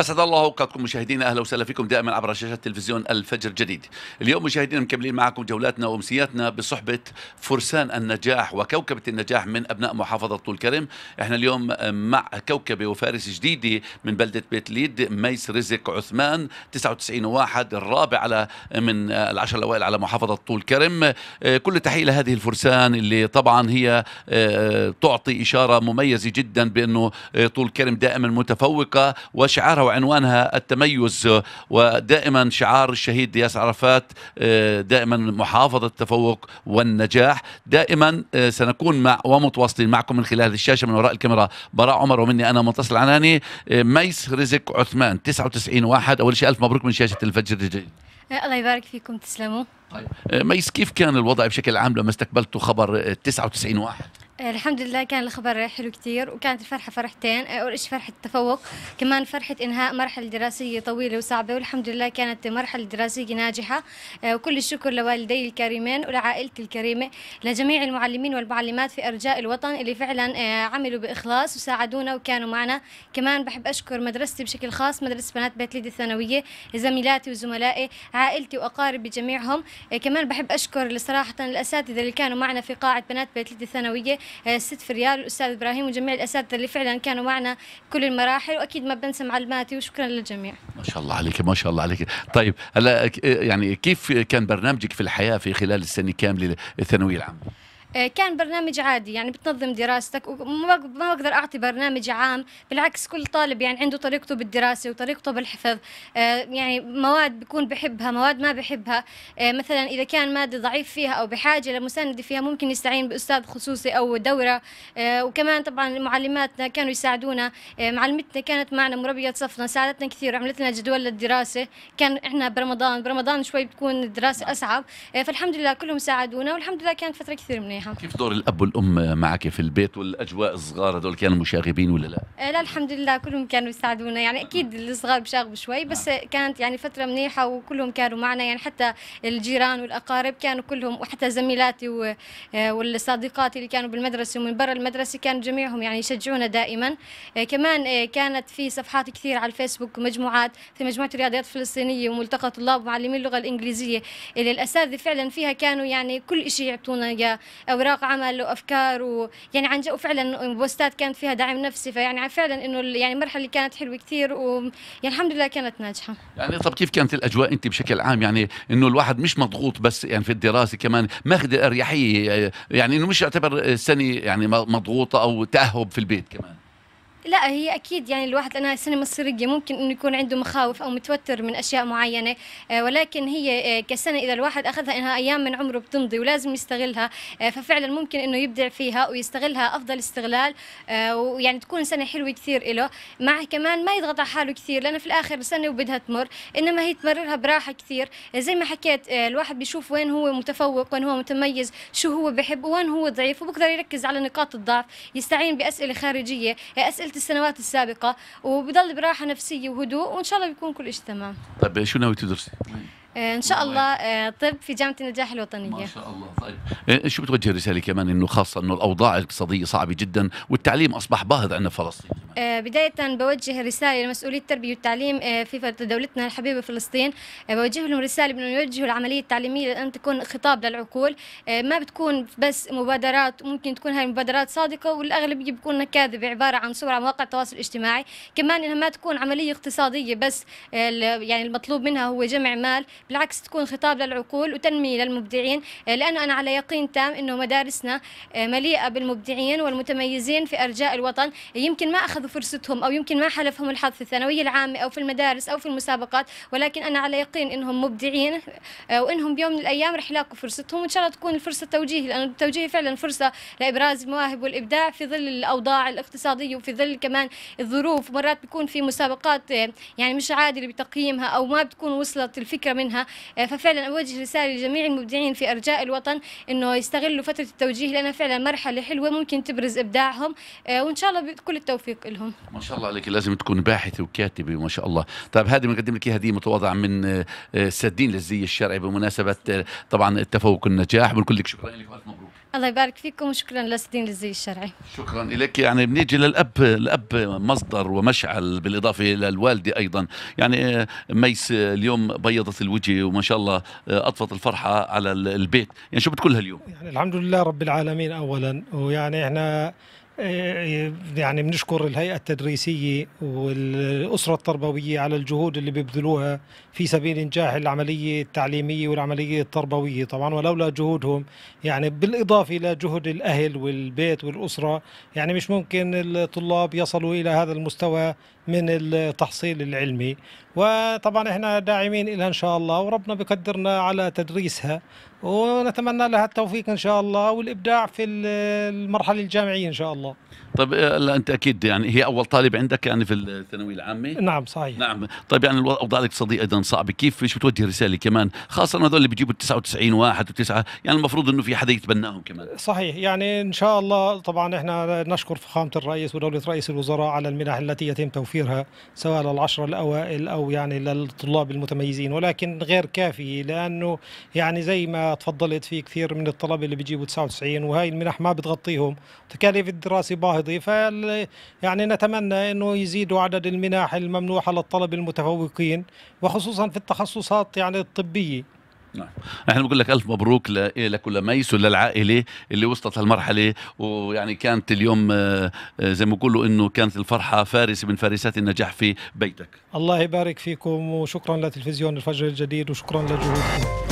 اسعد الله اوقاتكم مشاهدينا اهلا وسهلا فيكم دائما عبر شاشه تلفزيون الفجر الجديد. اليوم مشاهدينا مكملين معكم جولاتنا وامسياتنا بصحبه فرسان النجاح وكوكبه النجاح من ابناء محافظه طول كرم، احنا اليوم مع كوكبه وفارس جديده من بلده بيت ليد ميس رزق عثمان 99 واحد الرابع على من العشر الاوائل على محافظه طول كرم، كل تحيه لهذه الفرسان اللي طبعا هي آه، تعطي اشاره مميزه جدا بانه آه، طول كرم دائما متفوقه وشعارها وعنوانها التميز ودائما شعار الشهيد ياس عرفات آه، دائما محافظة التفوق والنجاح دائما آه، سنكون مع ومتواصلين معكم من خلال الشاشة من وراء الكاميرا براء عمر ومني أنا منتصر العناني آه، ميس رزق عثمان 99 واحد أول شيء ألف مبروك من شاشة الفجر الجديد الله يبارك فيكم تسلموا طيب ميس كيف كان الوضع بشكل عام لما استقبلتوا خبر 99 واحد الحمد لله كان الخبر حلو كثير وكانت الفرحة فرحتين أول شيء فرحة التفوق كمان فرحة إنهاء مرحلة دراسية طويلة وصعبة والحمد لله كانت مرحلة دراسية ناجحة آه، وكل الشكر لوالدي الكريمين ولعائلتي الكريمة لجميع المعلمين والمعلمات في أرجاء الوطن اللي فعلا آه، عملوا بإخلاص وساعدونا وكانوا معنا كمان بحب أشكر مدرستي بشكل خاص مدرسة بنات بيت ليدي الثانوية زميلاتي وزملائي عائلتي وأقاربي جميعهم آه، كمان بحب أشكر صراحة الأساتذة اللي كانوا معنا في قاعة بنات بيت ليدي الثانوية آه، ست فريال الاستاذ ابراهيم وجميع الاساتذه اللي فعلا كانوا معنا كل المراحل واكيد ما بنسى معلماتي وشكرا للجميع ما شاء الله عليك ما شاء الله عليك طيب هلا يعني كيف كان برنامجك في الحياه في خلال السنه كامله الثانويه العامه آه، كان برنامج عادي يعني بتنظم دراستك وما بقدر اعطي برنامج عام بالعكس كل طالب يعني عنده طريقته بالدراسه وطريقته بالحفظ آه، يعني مواد بكون بحبها مواد ما بحبها آه، مثلا اذا كان ماده ضعيف فيها او بحاجه لمساندة فيها ممكن يستعين باستاذ خصوصي او دوره وكمان طبعا معلماتنا كانوا يساعدونا معلمتنا كانت معنا مربيه صفنا ساعدتنا كثير عملت لنا جدول للدراسه كان احنا برمضان برمضان شوي بتكون الدراسه نعم. اصعب فالحمد لله كلهم ساعدونا والحمد لله كانت فتره كثير منيحه معاها كيف دور الاب والام معك في البيت والاجواء الصغار هذول كانوا مشاغبين ولا لا؟ إيه، لا الحمد لله كلهم كانوا يساعدونا يعني اكيد الصغار بشاغبوا شوي بس آه. كانت يعني فتره منيحه وكلهم كانوا معنا يعني حتى الجيران والاقارب كانوا كلهم وحتى زميلاتي آه، والصديقات اللي كانوا بالمدرسه ومن برا المدرسه كانوا جميعهم يعني يشجعونا دائما آه، كمان آه، كانت في صفحات كثير على الفيسبوك ومجموعات في مجموعه الرياضيات الفلسطينيه وملتقى طلاب ومعلمين اللغه الانجليزيه اللي الاساتذه فعلا فيها كانوا يعني كل شيء يعطونا اياه اوراق عمل وافكار ويعني عن جد وفعلا بوستات كانت فيها دعم نفسي فيعني فعلا انه يعني المرحله اللي كانت حلوه كثير ويعني الحمد لله كانت ناجحه يعني طب كيف كانت الاجواء انت بشكل عام يعني انه الواحد مش مضغوط بس يعني في الدراسه كمان ماخذ اريحيه يعني انه مش يعتبر سنه يعني مضغوطه او تاهب في البيت كمان لا هي اكيد يعني الواحد لانها سنه مصيريه ممكن انه يكون عنده مخاوف او متوتر من اشياء معينه آه، ولكن هي آه، كسنه اذا الواحد اخذها انها ايام من عمره بتمضي ولازم يستغلها آه، ففعلا ممكن انه يبدع فيها ويستغلها افضل استغلال ويعني تكون سنه حلوه كثير له مع كمان ما يضغط على حاله كثير لانه في الاخر سنه وبدها تمر انما هي تمررها براحه كثير زي ما حكيت الواحد بيشوف وين هو متفوق وين هو متميز شو هو بحب وين هو ضعيف وبقدر يركز على نقاط الضعف يستعين باسئله خارجيه اسئله مثل السنوات السابقه وبضل براحه نفسيه وهدوء وان شاء الله بيكون كل شيء تمام طيب شو ناوي تدرسي؟ آه، ان شاء الله آه، طب في جامعه النجاح الوطنيه ما شاء الله طيب آه، شو بتوجه رساله كمان انه خاصه انه الاوضاع الاقتصاديه صعبه جدا والتعليم اصبح باهظ عندنا في فلسطين آه، بداية بوجه رسالة لمسؤولي التربية والتعليم آه، في دولتنا الحبيبة فلسطين آه، بوجه لهم رسالة بأنهم يوجهوا العملية التعليمية لأن تكون خطاب للعقول ما بتكون بس مبادرات ممكن تكون هاي المبادرات صادقة والأغلب بيكون كاذبة عبارة عن صورة على مواقع التواصل الاجتماعي كمان إنها ما تكون عملية اقتصادية بس يعني المطلوب منها هو جمع مال بالعكس تكون خطاب للعقول وتنمية للمبدعين لأنه أنا على يقين تام أنه مدارسنا مليئة بالمبدعين والمتميزين في أرجاء الوطن يمكن ما أخذوا حققوا فرصتهم أو يمكن ما حلفهم الحظ في الثانوية العامة أو في المدارس أو في المسابقات ولكن أنا على يقين إنهم مبدعين آه، وإنهم بيوم من الأيام رح يلاقوا فرصتهم وإن شاء الله تكون الفرصة توجيهي لأنه التوجيه فعلا فرصة لإبراز المواهب والإبداع في ظل الأوضاع الاقتصادية وفي ظل كمان الظروف مرات بيكون في مسابقات آه، يعني مش عادل بتقييمها أو ما بتكون وصلت الفكرة منها آه، ففعلا أوجه رسالة لجميع المبدعين في أرجاء الوطن إنه يستغلوا فترة التوجيه لأنها فعلا مرحلة حلوة ممكن تبرز إبداعهم وإن شاء الله بكل التوفيق لهم لهم ما شاء الله عليك لازم تكون باحثه وكاتبه ما شاء الله طيب هذه بنقدم لك هديه متواضعه من آه، آه، سدين للزي الشرعي بمناسبه آه، طبعا التفوق والنجاح بنقول لك شكرا لك والف مبروك الله يبارك فيكم وشكرا لسدين للزي الشرعي شكرا لك يعني بنيجي للاب الاب مصدر ومشعل بالاضافه للوالده ايضا يعني ميس اليوم بيضت الوجه وما شاء الله اطفت الفرحه على البيت يعني شو بتقول لها اليوم يعني الحمد لله رب العالمين اولا ويعني احنا إيه، يعني بنشكر الهيئة التدريسية والأسرة التربوية على الجهود اللي بيبذلوها في سبيل إنجاح العملية التعليمية والعملية التربوية طبعا ولولا جهودهم يعني بالإضافة إلى جهد الأهل والبيت والأسرة يعني مش ممكن الطلاب يصلوا إلى هذا المستوى من التحصيل العلمي وطبعا احنا داعمين لها ان شاء الله وربنا بقدرنا على تدريسها ونتمنى لها التوفيق إن شاء الله والإبداع في المرحلة الجامعية إن شاء الله طيب هلا آه، انت اكيد يعني هي اول طالب عندك يعني في الثانويه العامه نعم صحيح نعم طيب يعني الاوضاع الاقتصاديه ايضا صعبه كيف مش بتوجه رساله كمان خاصه هذول اللي بيجيبوا 99 واحد وتسعة يعني المفروض انه في حدا يتبناهم كمان صحيح يعني ان شاء الله طبعا احنا نشكر فخامه الرئيس ودوله رئيس الوزراء على المنح التي يتم توفيرها سواء للعشره الاوائل او يعني للطلاب المتميزين ولكن غير كافي لانه يعني زي ما تفضلت في كثير من الطلبه اللي بيجيبوا 99 وهي المنح ما بتغطيهم تكاليف الدراسه باهظه الوظيفه يعني نتمنى أنه يزيدوا عدد المناح الممنوحة للطلبة المتفوقين وخصوصا في التخصصات يعني الطبية نعم احنا بنقول لك الف مبروك لك ولميس وللعائله اللي وصلت هالمرحله ويعني كانت اليوم آه، آه، زي ما بيقولوا انه كانت الفرحه فارسه من فارسات النجاح في بيتك الله يبارك فيكم وشكرا لتلفزيون الفجر الجديد وشكرا لجهودكم